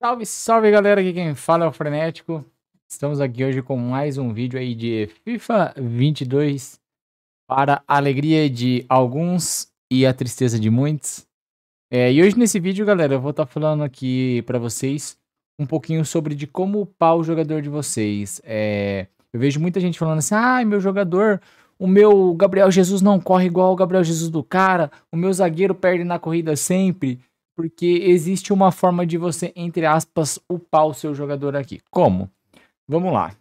Salve, salve galera, aqui quem fala é o Frenético. Estamos aqui hoje com mais um vídeo aí de FIFA 22 para a alegria de alguns e a tristeza de muitos. É, e hoje nesse vídeo, galera, eu vou estar tá falando aqui para vocês um pouquinho sobre de como upar o jogador de vocês. É, eu vejo muita gente falando assim, ah, meu jogador, o meu Gabriel Jesus não corre igual o Gabriel Jesus do cara, o meu zagueiro perde na corrida sempre porque existe uma forma de você, entre aspas, upar o seu jogador aqui. Como? Vamos lá.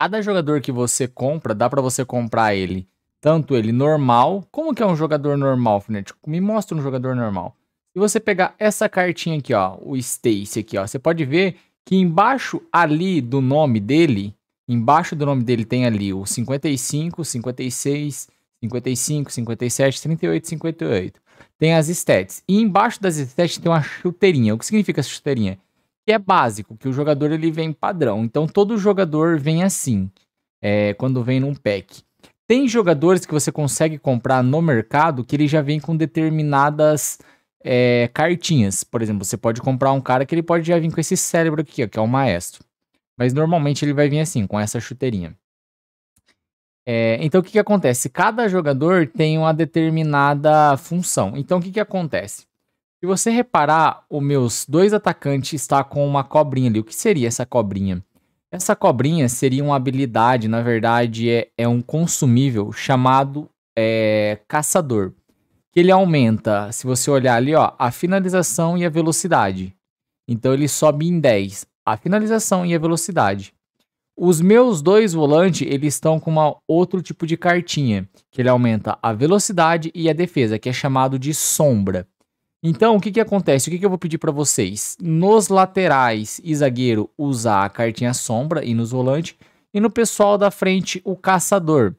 Cada jogador que você compra, dá para você comprar ele, tanto ele normal, como que é um jogador normal, Frenético? Me mostra um jogador normal. Se você pegar essa cartinha aqui, ó, o Stacy aqui, ó, você pode ver que embaixo ali do nome dele, embaixo do nome dele tem ali o 55, 56, 55, 57, 38, 58 tem as stats. E embaixo das stats tem uma chuteirinha. O que significa essa chuteirinha? Que é básico, que o jogador ele vem padrão. Então todo jogador vem assim, é, quando vem num pack. Tem jogadores que você consegue comprar no mercado que ele já vem com determinadas é, cartinhas. Por exemplo, você pode comprar um cara que ele pode já vir com esse cérebro aqui, ó, que é o maestro. Mas normalmente ele vai vir assim, com essa chuteirinha. É, então, o que, que acontece? Cada jogador tem uma determinada função. Então, o que, que acontece? Se você reparar, os meus dois atacantes está com uma cobrinha ali. O que seria essa cobrinha? Essa cobrinha seria uma habilidade, na verdade, é, é um consumível chamado é, caçador. Que ele aumenta, se você olhar ali, ó, a finalização e a velocidade. Então ele sobe em 10, a finalização e a velocidade. Os meus dois volantes, eles estão com um outro tipo de cartinha, que ele aumenta a velocidade e a defesa, que é chamado de sombra. Então, o que, que acontece? O que, que eu vou pedir para vocês? Nos laterais e zagueiro, usar a cartinha sombra e nos volantes. E no pessoal da frente, o caçador.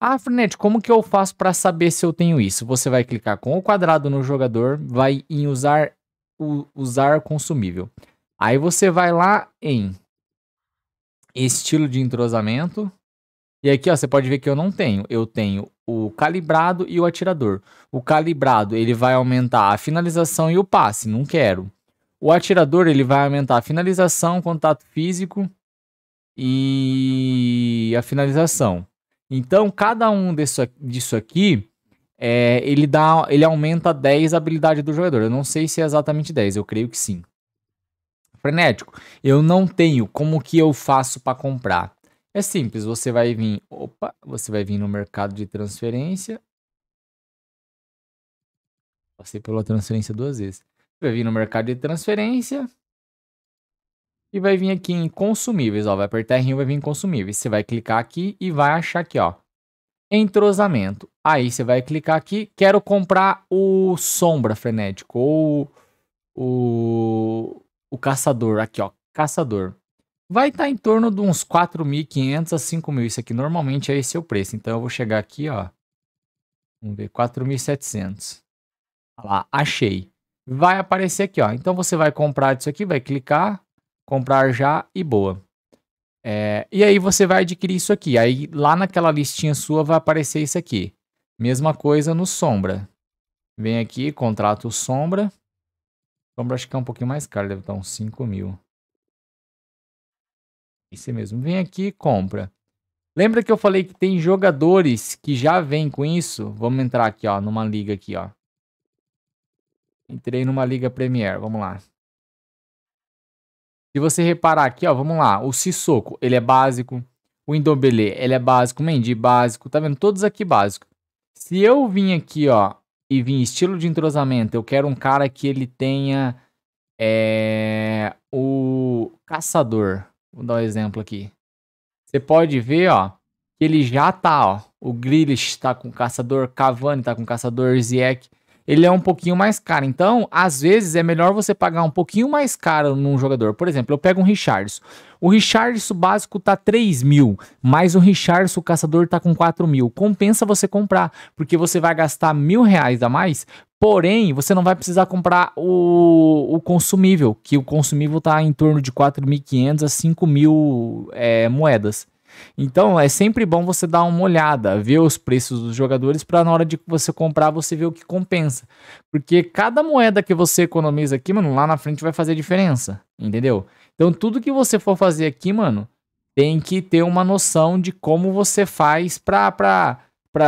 Ah, Frenete, como que eu faço para saber se eu tenho isso? Você vai clicar com o quadrado no jogador, vai em usar, usar consumível. Aí você vai lá em estilo de entrosamento. E aqui, ó, você pode ver que eu não tenho. Eu tenho o calibrado e o atirador. O calibrado, ele vai aumentar a finalização e o passe, não quero. O atirador, ele vai aumentar a finalização, contato físico e a finalização. Então, cada um disso, disso aqui, é, ele, dá, ele aumenta 10 a habilidade do jogador. Eu não sei se é exatamente 10, eu creio que sim frenético. Eu não tenho, como que eu faço para comprar? É simples, você vai vir, opa, você vai vir no mercado de transferência. Passei pela transferência duas vezes. Vai vir no mercado de transferência e vai vir aqui em consumíveis, ó, vai apertar R1, vai vir em consumíveis. Você vai clicar aqui e vai achar aqui, ó, entrosamento. Aí você vai clicar aqui, quero comprar o sombra frenético ou o o caçador, aqui ó, caçador, vai estar tá em torno de uns 4.500 a 5.000. Isso aqui normalmente é esse é o preço. Então eu vou chegar aqui, ó. Vamos ver, 4.700. Olha lá, achei. Vai aparecer aqui, ó. Então você vai comprar isso aqui, vai clicar, comprar já e boa. É, e aí você vai adquirir isso aqui. Aí lá naquela listinha sua vai aparecer isso aqui. Mesma coisa no sombra. Vem aqui, contrato sombra. Sombra acho que é um pouquinho mais caro, deve estar uns 5 mil. esse mesmo. Vem aqui e compra. Lembra que eu falei que tem jogadores que já vêm com isso? Vamos entrar aqui, ó, numa liga aqui, ó. Entrei numa liga Premier, vamos lá. Se você reparar aqui, ó, vamos lá. O Sissoko, ele é básico. O Indombele, ele é básico. O Mendy, básico. Tá vendo? Todos aqui básico. Se eu vim aqui, ó, e vir estilo de entrosamento, eu quero um cara que ele tenha é, o caçador. Vou dar um exemplo aqui. Você pode ver, ó, que ele já tá, ó. O Grealish tá com caçador, Cavani tá com caçador, Ziyech ele é um pouquinho mais caro. Então, às vezes é melhor você pagar um pouquinho mais caro num jogador. Por exemplo, eu pego um Richardson. O Richardson básico tá 3 mil, mas o Richardson o caçador tá com 4 mil. Compensa você comprar, porque você vai gastar mil reais a mais Porém, você não vai precisar comprar o, o consumível, que o consumível está em torno de 4.500 a 5.000 é, moedas. Então é sempre bom você dar uma olhada, ver os preços dos jogadores para na hora de você comprar você ver o que compensa. Porque cada moeda que você economiza aqui, mano, lá na frente vai fazer diferença, entendeu? Então tudo que você for fazer aqui, mano, tem que ter uma noção de como você faz pra, para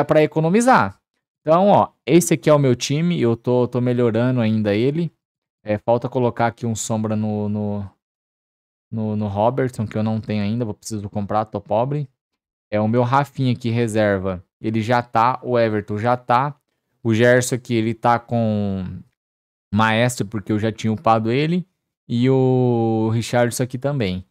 para economizar. Então, ó, esse aqui é o meu time, eu tô, tô melhorando ainda ele. É, falta colocar aqui um sombra no, no no, no Robertson, que eu não tenho ainda, vou preciso comprar, tô pobre. É o meu Rafinha aqui, reserva. Ele já tá, o Everton já tá. O Gerson aqui, ele tá com Maestro, porque eu já tinha upado ele. E o Richardson aqui também.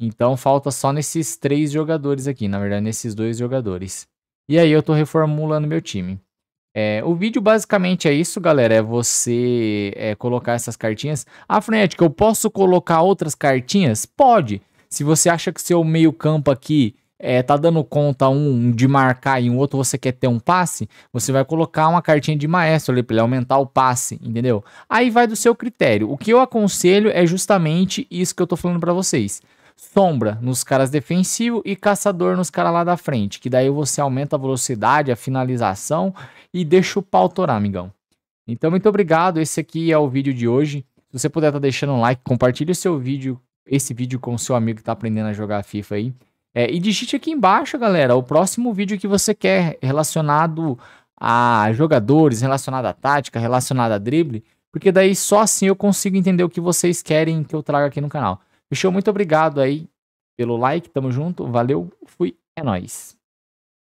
Então falta só nesses três jogadores aqui, na verdade, nesses dois jogadores. E aí eu tô reformulando meu time. É, o vídeo basicamente é isso, galera. É você é, colocar essas cartinhas. Ah, Frenética, eu posso colocar outras cartinhas? Pode. Se você acha que seu meio campo aqui é, tá dando conta um de marcar e um outro você quer ter um passe, você vai colocar uma cartinha de maestro ali para ele aumentar o passe, entendeu? Aí vai do seu critério. O que eu aconselho é justamente isso que eu tô falando para vocês sombra nos caras defensivos e caçador nos caras lá da frente, que daí você aumenta a velocidade, a finalização e deixa o pau torar, amigão. Então, muito obrigado, esse aqui é o vídeo de hoje. Se você puder estar tá deixando um like, compartilhe o seu vídeo, esse vídeo com o seu amigo que está aprendendo a jogar FIFA aí. É, e digite aqui embaixo, galera, o próximo vídeo que você quer relacionado a jogadores, relacionado a tática, relacionado a drible, porque daí só assim eu consigo entender o que vocês querem que eu traga aqui no canal. Fechou, muito obrigado aí pelo like, tamo junto, valeu, fui, é nóis.